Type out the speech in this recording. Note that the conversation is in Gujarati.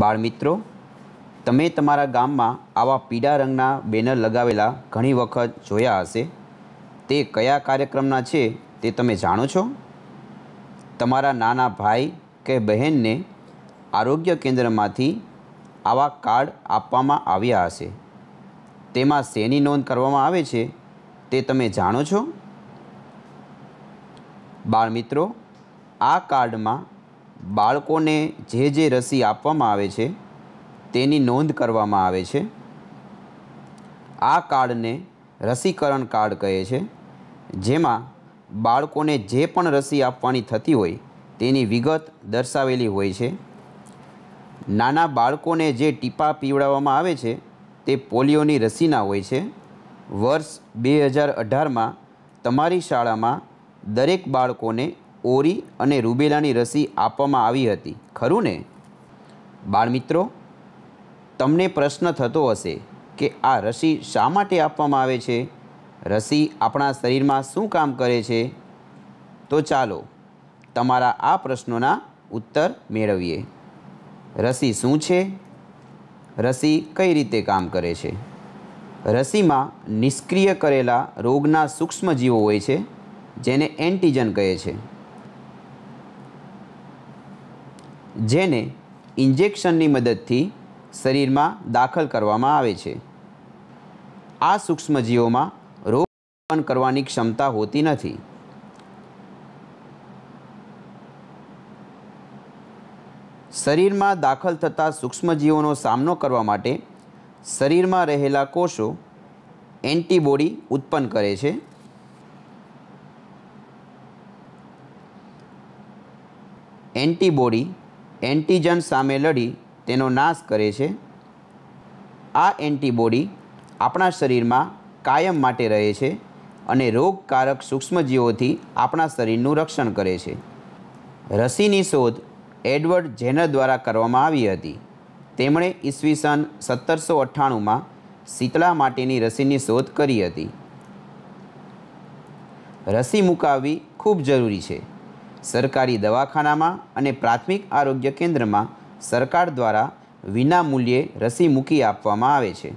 બાળમિત્રો તમે તમારા ગામમાં આવા પીળા રંગના બેનર લગાવેલા ઘણી વખત જોયા હશે તે કયા કાર્યક્રમના છે તે તમે જાણો છો તમારા નાના ભાઈ કે બહેનને આરોગ્ય કેન્દ્રમાંથી આવા કાર્ડ આપવામાં આવ્યા હશે તેમાં શેની નોંધ કરવામાં આવે છે તે તમે જાણો છો બાળમિત્રો આ કાર્ડમાં બાળકોને જે જે રસી આપવામાં આવે છે તેની નોંધ કરવામાં આવે છે આ કાર્ડને રસીકરણ કાર્ડ કહે છે જેમાં બાળકોને જે પણ રસી આપવાની થતી હોય તેની વિગત દર્શાવેલી હોય છે નાના બાળકોને જે ટીપા પીવડાવવામાં આવે છે તે પોલિયોની રસીના હોય છે વર્ષ બે હજાર અઢારમાં તમારી શાળામાં દરેક બાળકોને ઓરી અને રૂબેલાની રસી આપવામાં આવી હતી ખરું ને બાળમિત્રો તમને પ્રશ્ન થતો હશે કે આ રસી શા માટે આપવામાં આવે છે રસી આપણા શરીરમાં શું કામ કરે છે તો ચાલો તમારા આ પ્રશ્નોના ઉત્તર મેળવીએ રસી શું છે રસી કઈ રીતે કામ કરે છે રસીમાં નિષ્ક્રિય કરેલા રોગના સૂક્ષ્મજીવો હોય છે જેને એન્ટીજન કહે છે જેને ઇન્જેક્શનની મદદથી શરીરમાં દાખલ કરવામાં આવે છે આ સૂક્ષ્મજીવોમાં રોગ ઉત્પન્ન કરવાની ક્ષમતા હોતી નથી શરીરમાં દાખલ થતા સૂક્ષ્મજીવોનો સામનો કરવા માટે શરીરમાં રહેલા કોષો એન્ટીબોડી ઉત્પન્ન કરે છે એન્ટીબોડી એન્ટીજન સામે લડી તેનો નાશ કરે છે આ એન્ટીબોડી આપણા શરીરમાં કાયમ માટે રહે છે અને રોગકારક સૂક્ષ્મજીવોથી આપણા શરીરનું રક્ષણ કરે છે રસીની શોધ એડવર્ડ જેનર દ્વારા કરવામાં આવી હતી તેમણે ઈસવીસન સત્તરસો અઠ્ઠાણુંમાં શીતળા માટેની રસીની શોધ કરી હતી રસી મુકાવવી ખૂબ જરૂરી છે સરકારી દવાખાનામાં અને પ્રાથમિક આરોગ્ય કેન્દ્રમાં સરકાર દ્વારા વિનામૂલ્યે રસી મૂકી આપવામાં આવે છે